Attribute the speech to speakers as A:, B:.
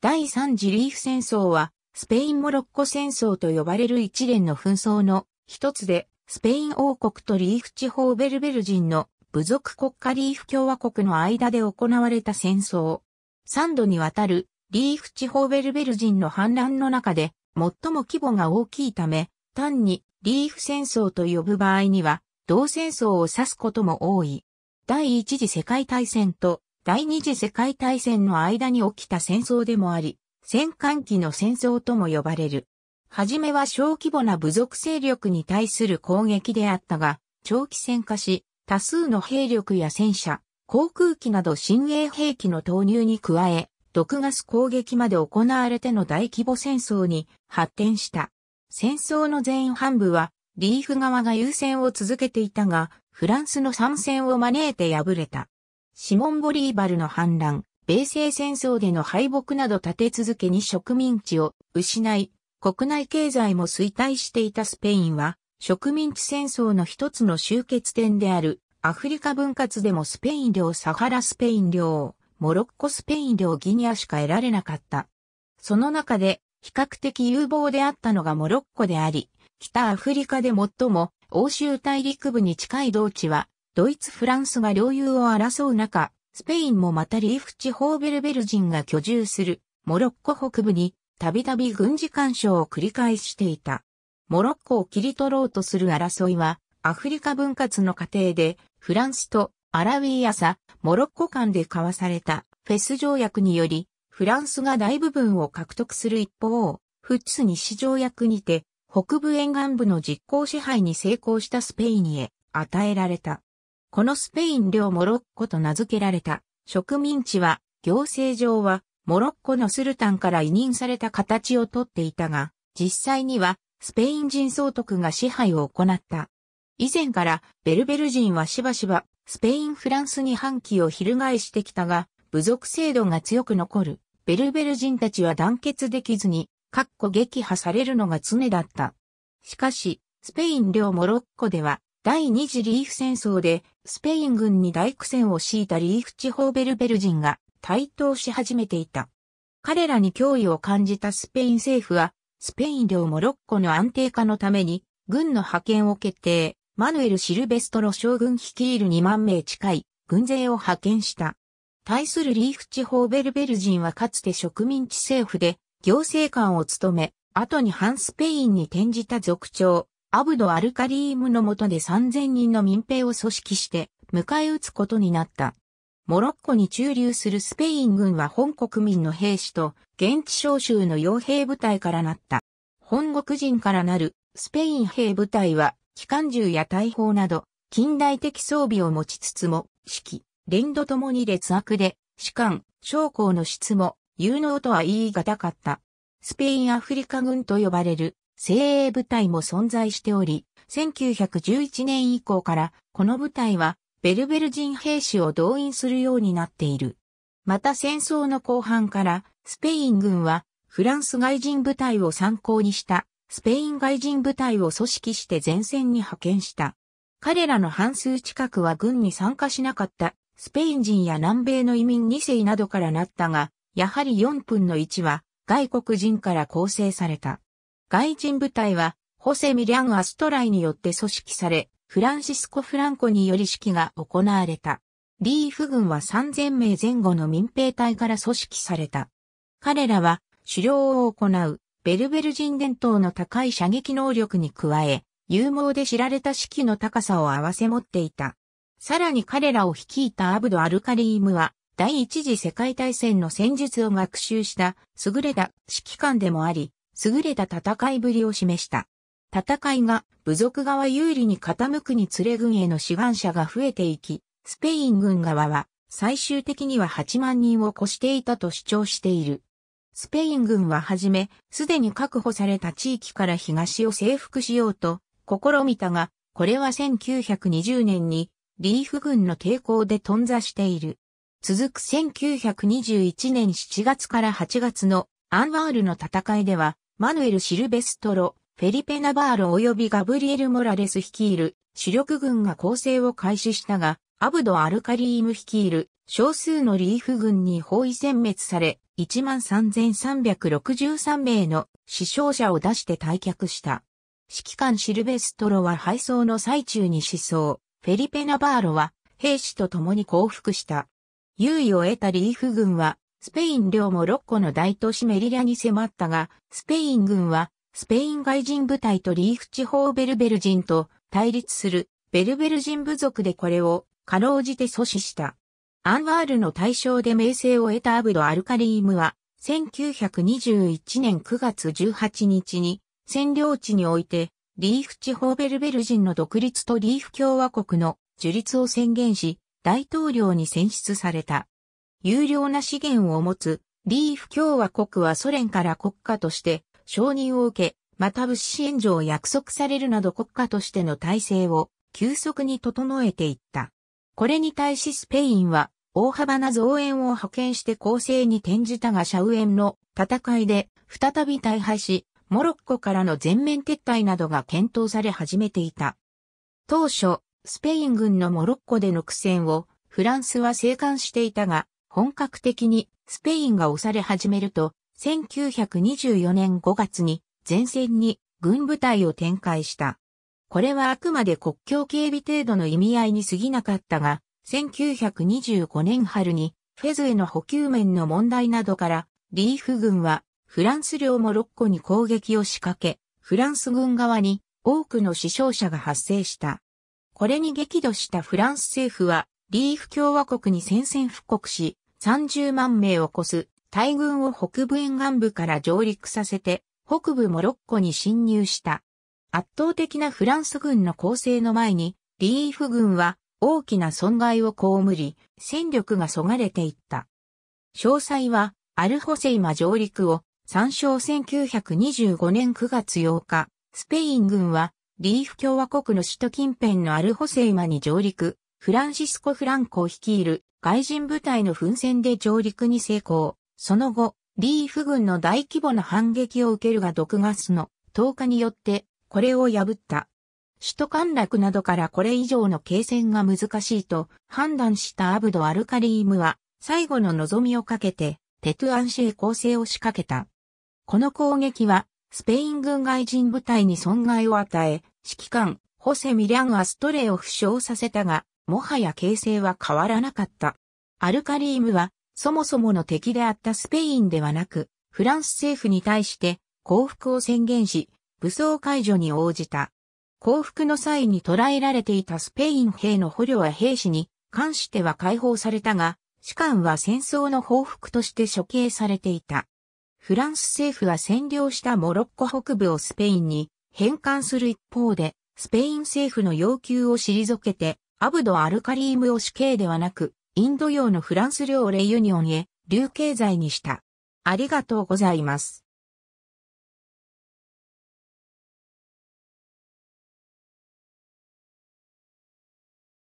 A: 第三次リーフ戦争は、スペイン・モロッコ戦争と呼ばれる一連の紛争の一つで、スペイン王国とリーフ地方ベルベル人の部族国家リーフ共和国の間で行われた戦争。3度にわたるリーフ地方ベルベル人の反乱の中で最も規模が大きいため、単にリーフ戦争と呼ぶ場合には、同戦争を指すことも多い。第一次世界大戦と第二次世界大戦の間に起きた戦争でもあり、戦艦機の戦争とも呼ばれる。はじめは小規模な部族勢力に対する攻撃であったが、長期戦化し、多数の兵力や戦車、航空機など新鋭兵器の投入に加え、毒ガス攻撃まで行われての大規模戦争に発展した。戦争の前半部は、リーフ側が優先を続けていたが、フランスの参戦を招いて敗れた。シモン・ボリーバルの反乱、米西戦争での敗北など立て続けに植民地を失い、国内経済も衰退していたスペインは、植民地戦争の一つの終結点である、アフリカ分割でもスペイン領サハラスペイン領、モロッコスペイン領ギニアしか得られなかった。その中で、比較的有望であったのがモロッコであり、北アフリカで最も欧州大陸部に近い同地はドイツ・フランスが領有を争う中、スペインもまたリーフ地方ベルベル人が居住するモロッコ北部にたびたび軍事干渉を繰り返していた。モロッコを切り取ろうとする争いはアフリカ分割の過程でフランスとアラウィーアサ、モロッコ間で交わされたフェス条約によりフランスが大部分を獲得する一方、フッツ西条約にて北部沿岸部の実効支配に成功したスペインへ与えられた。このスペイン領モロッコと名付けられた植民地は行政上はモロッコのスルタンから委任された形をとっていたが、実際にはスペイン人総督が支配を行った。以前からベルベル人はしばしばスペインフランスに反旗を翻してきたが、部族制度が強く残るベルベル人たちは団結できずに、かっこ撃破されるのが常だった。しかし、スペイン領モロッコでは第二次リーフ戦争でスペイン軍に大苦戦を強いたリーフ地方ベルベル人が台頭し始めていた。彼らに脅威を感じたスペイン政府は、スペイン領モロッコの安定化のために、軍の派遣を決定、マヌエル・シルベストロ将軍率いる2万名近い軍勢を派遣した。対するリーフ地方ベルベル人はかつて植民地政府で行政官を務め、後に反スペインに転じた族長、アブド・アルカリームの下で3000人の民兵を組織して迎え撃つことになった。モロッコに駐留するスペイン軍は本国民の兵士と現地召集の傭兵部隊からなった。本国人からなるスペイン兵部隊は機関銃や大砲など近代的装備を持ちつつも指揮、連度ともに劣悪で士官、将校の質も有能とは言い難かった。スペインアフリカ軍と呼ばれる精鋭部隊も存在しており、1911年以降からこの部隊はベルベル人兵士を動員するようになっている。また戦争の後半からスペイン軍はフランス外人部隊を参考にしたスペイン外人部隊を組織して前線に派遣した。彼らの半数近くは軍に参加しなかったスペイン人や南米の移民2世などからなったが、やはり4分の1は外国人から構成された。外人部隊は、ホセ・ミリャン・アストライによって組織され、フランシスコ・フランコにより指揮が行われた。リーフ軍は3000名前後の民兵隊から組織された。彼らは狩猟を行うベルベル人伝統の高い射撃能力に加え、勇猛で知られた指揮の高さを併せ持っていた。さらに彼らを率いたアブド・アルカリームは、第一次世界大戦の戦術を学習した優れた指揮官でもあり、優れた戦いぶりを示した。戦いが部族側有利に傾くにつれ軍への志願者が増えていき、スペイン軍側は最終的には8万人を超していたと主張している。スペイン軍ははじめ、すでに確保された地域から東を征服しようと試みたが、これは1920年にリーフ軍の抵抗で頓挫している。続く1921年7月から8月のアンワールの戦いでは、マヌエル・シルベストロ、フェリペ・ナバーロ及びガブリエル・モラレス率いる主力軍が攻勢を開始したが、アブド・アルカリーム率いる少数のリーフ軍に包囲殲滅され、13,363名の死傷者を出して退却した。指揮官シルベストロは敗走の最中に死走、フェリペ・ナバーロは兵士と共に降伏した。優位を得たリーフ軍はスペイン領モロッコの大都市メリリャに迫ったが、スペイン軍は、スペイン外人部隊とリーフ地方ベルベル人と対立するベルベル人部族でこれをかろうじて阻止した。アンワールの対象で名声を得たアブド・アルカリームは、1921年9月18日に占領地において、リーフ地方ベルベル人の独立とリーフ共和国の樹立を宣言し、大統領に選出された。有料な資源を持つ、リーフ共和国はソ連から国家として承認を受け、また物資援助を約束されるなど国家としての体制を急速に整えていった。これに対しスペインは大幅な増援を派遣して攻勢に転じたがシャウエンの戦いで再び大敗し、モロッコからの全面撤退などが検討され始めていた。当初、スペイン軍のモロッコでの苦戦をフランスは生還していたが、本格的にスペインが押され始めると、1924年5月に前線に軍部隊を展開した。これはあくまで国境警備程度の意味合いに過ぎなかったが、1925年春にフェズへの補給面の問題などから、リーフ軍はフランス領モロッコに攻撃を仕掛け、フランス軍側に多くの死傷者が発生した。これに激怒したフランス政府はリーフ共和国に戦線復刻し、30万名を超す大軍を北部沿岸部から上陸させて、北部モロッコに侵入した。圧倒的なフランス軍の攻勢の前に、リーフ軍は大きな損害を被り、戦力がそがれていった。詳細は、アルホセイマ上陸を参照1925年9月8日、スペイン軍はリーフ共和国の首都近辺のアルホセイマに上陸、フランシスコ・フランコを率いる外人部隊の奮戦で上陸に成功。その後、リーフ軍の大規模な反撃を受けるが毒ガスの投下によってこれを破った。首都陥落などからこれ以上の継戦が難しいと判断したアブド・アルカリームは最後の望みをかけてテトゥアンシへ攻勢を仕掛けた。この攻撃はスペイン軍外人部隊に損害を与え、指揮官ホセ・ミリャン・アストレイを負傷させたが、もはや形勢は変わらなかった。アルカリームは、そもそもの敵であったスペインではなく、フランス政府に対して降伏を宣言し、武装解除に応じた。降伏の際に捕らえられていたスペイン兵の捕虜や兵士に関しては解放されたが、士官は戦争の報復として処刑されていた。フランス政府は占領したモロッコ北部をスペインに返還する一方で、スペイン政府の要求を退けて、アブド・アルカリームを死刑ではなく、インド洋のフランス領レユニオンへ、流経済にした。ありがとうございます。